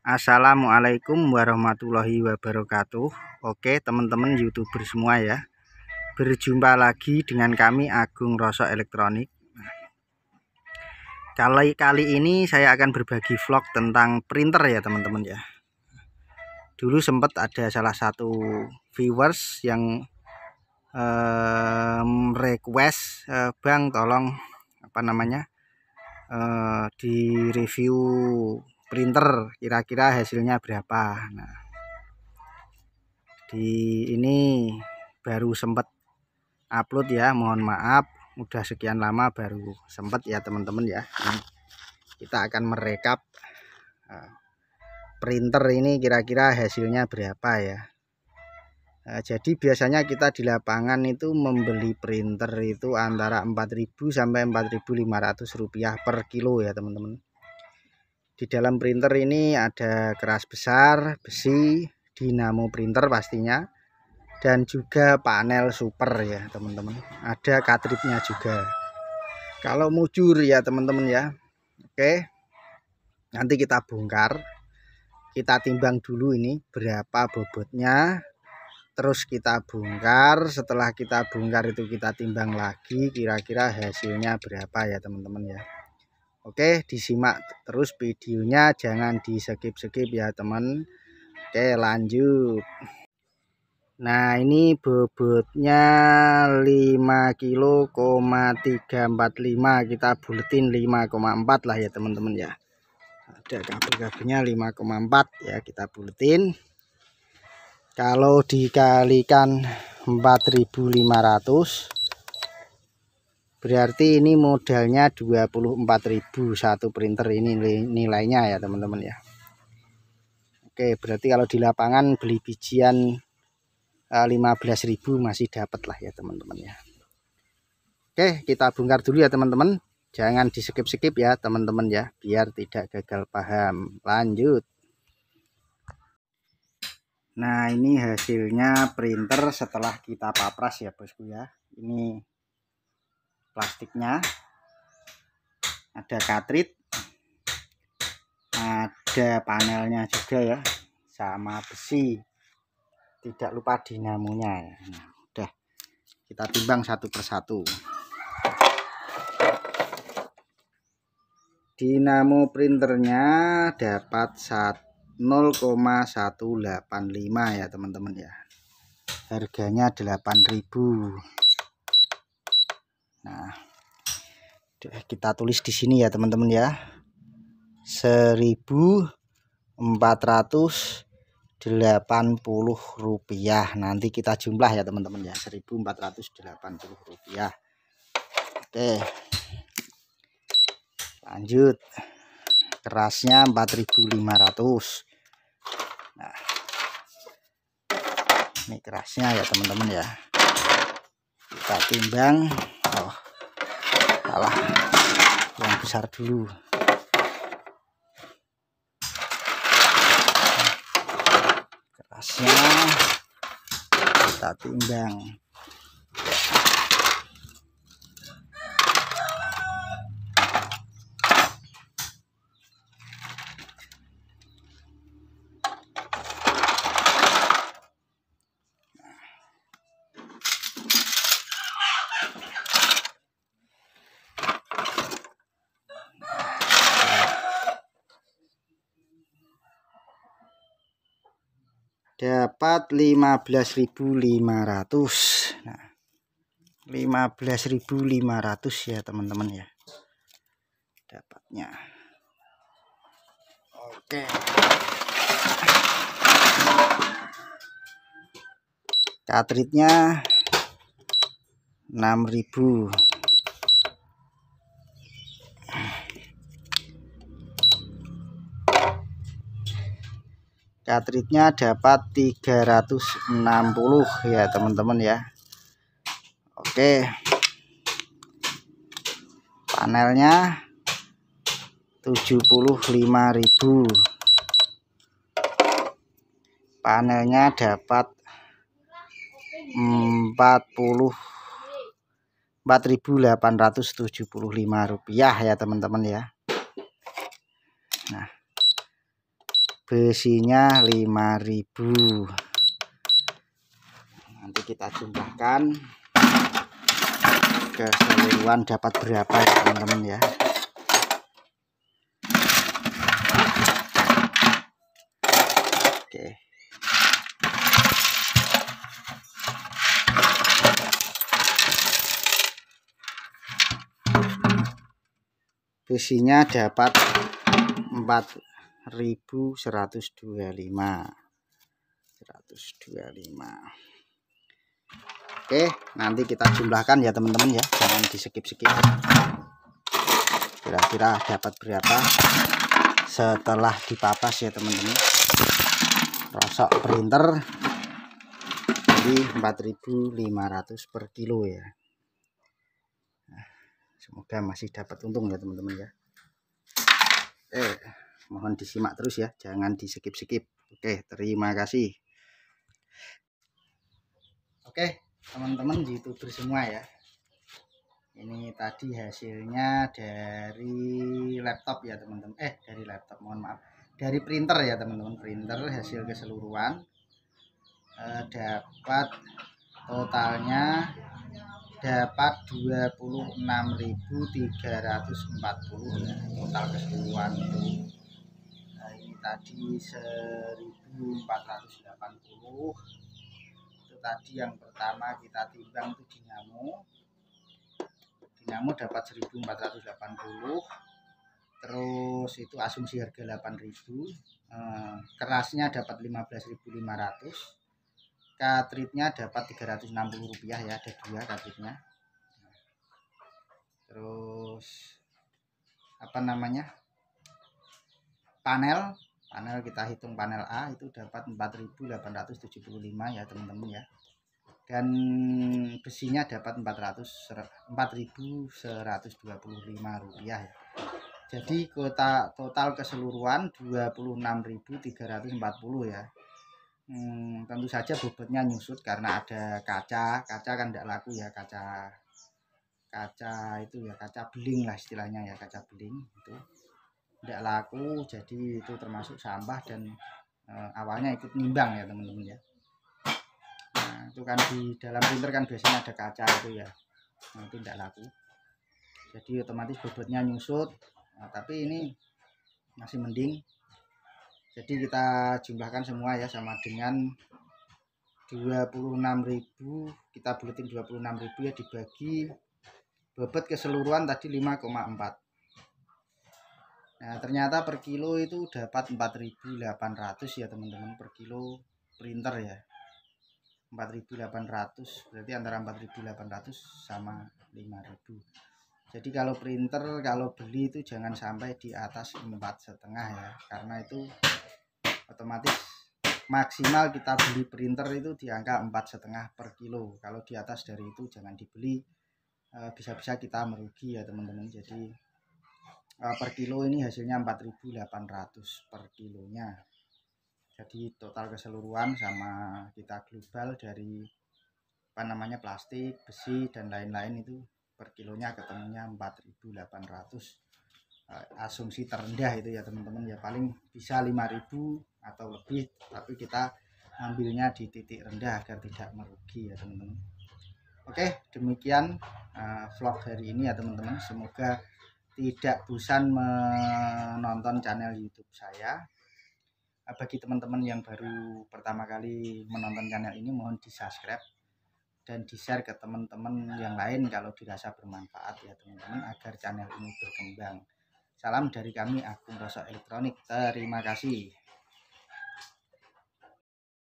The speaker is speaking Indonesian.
Assalamualaikum warahmatullahi wabarakatuh Oke teman-teman youtuber semua ya Berjumpa lagi dengan kami Agung Rosok Elektronik Kali, kali ini saya akan berbagi vlog tentang printer ya teman-teman ya Dulu sempat ada salah satu viewers yang um, request uh, Bang tolong apa namanya uh, di review printer kira-kira hasilnya berapa nah di ini baru sempat upload ya mohon maaf udah sekian lama baru sempat ya teman-teman ya kita akan merekap eh, printer ini kira-kira hasilnya berapa ya eh, jadi biasanya kita di lapangan itu membeli printer itu antara 4000 sampai 4500 rupiah per kilo ya teman-teman di dalam printer ini ada keras besar besi dinamo printer pastinya dan juga panel super ya teman-teman ada cartridge juga kalau mujur ya teman-teman ya oke nanti kita bongkar kita timbang dulu ini berapa bobotnya terus kita bongkar setelah kita bongkar itu kita timbang lagi kira-kira hasilnya berapa ya teman-teman ya Oke, disimak terus videonya, jangan di skip-skip ya teman. Oke, lanjut. Nah, ini bobotnya 5 kilo, 345 kita buletin 5,4 lah ya teman-teman ya. Ada kabel-kabelnya 5,4 ya kita buletin. Kalau dikalikan 4500 berarti ini modalnya 24.000 satu printer ini nilainya ya teman-teman ya Oke berarti kalau di lapangan beli bijian 15.000 eh, masih dapat lah ya teman-teman ya Oke kita bongkar dulu ya teman-teman jangan di skip-skip ya teman-teman ya biar tidak gagal paham lanjut Nah ini hasilnya printer setelah kita papras ya bosku ya ini plastiknya ada katrit ada panelnya juga ya sama besi tidak lupa dinamonya ya. nah, udah kita timbang satu persatu dinamo printernya dapat 0,185 ya teman-teman ya harganya 8000 Nah, kita tulis di sini ya teman-teman ya. 1480 rupiah. Nanti kita jumlah ya teman-teman ya. 1480 rupiah. Oke. Lanjut. Kerasnya 4500. Nah. Ini kerasnya ya teman-teman ya. Kita timbang salah oh. yang besar dulu kerasnya kita timbang dapat 15.500 nah 15.500 ya teman-teman ya dapatnya oke katritnya 6000 katritnya dapat 360 ya teman-teman ya Oke panelnya 75.000 panelnya dapat 40 4.875 rupiah ya teman-teman ya Nah besinya 5000 nanti kita jumlahkan keseluruhan dapat berapa ya teman-teman ya oke besinya dapat 4 1125 125 Oke nanti kita jumlahkan ya teman-teman ya jangan di skip-skip kira-kira dapat berapa setelah dipapas ya teman-teman rosok printer jadi 4500 per kilo ya nah, semoga masih dapat untung ya teman-teman ya eh mohon disimak terus ya jangan di skip skip oke terima kasih oke teman-teman youtuber semua ya ini tadi hasilnya dari laptop ya teman-teman eh dari laptop mohon maaf dari printer ya teman-teman printer hasil keseluruhan eh, dapat totalnya dapat 26.340 ya, total keseluruhan itu tadi 1480 itu tadi yang pertama kita timbang itu dinamo dinamo dapat 1480 terus itu asumsi harga 8000 eh, kerasnya dapat 15500 katritnya dapat 360 rupiah ya ada dua katritnya terus apa namanya panel panel kita hitung panel A itu dapat 4875 ya teman-teman ya dan besinya dapat 400 4125 rupiah ya jadi kota total keseluruhan 26.340 ya hmm, tentu saja bobotnya nyusut karena ada kaca kaca kan tidak laku ya kaca kaca itu ya kaca beling lah istilahnya ya kaca beling itu tidak laku jadi itu termasuk sampah dan e, awalnya ikut nimbang ya teman-teman ya nah, itu kan di dalam printer kan biasanya ada kaca itu ya nah, itu tidak laku jadi otomatis bobotnya nyusut nah, tapi ini masih mending jadi kita jumlahkan semua ya sama dengan 26.000 kita buletin 26.000 ya dibagi bobot keseluruhan tadi 5,4 Nah, ternyata per kilo itu dapat 4.800 ya, teman-teman, per kilo printer ya. 4.800, berarti antara 4.800 sama 5.000. Jadi kalau printer kalau beli itu jangan sampai di atas 4 setengah ya, karena itu otomatis maksimal kita beli printer itu di angka 4 setengah per kilo. Kalau di atas dari itu jangan dibeli, eh, bisa-bisa kita merugi ya teman-teman. Jadi Eh, per kilo ini hasilnya 4.800 per kilonya jadi total keseluruhan sama kita global dari apa namanya plastik besi dan lain-lain itu per kilonya ketemunya 4.800 eh, asumsi terendah itu ya teman-teman ya paling bisa 5.000 atau lebih tapi kita ambilnya di titik rendah agar tidak merugi ya teman-teman Oke demikian eh, vlog hari ini ya teman-teman semoga tidak bosan menonton channel YouTube saya. Nah, bagi teman-teman yang baru pertama kali menonton channel ini mohon di-subscribe dan di-share ke teman-teman yang lain kalau dirasa bermanfaat ya teman-teman agar channel ini berkembang. Salam dari kami Agung Rosok Elektronik. Terima kasih.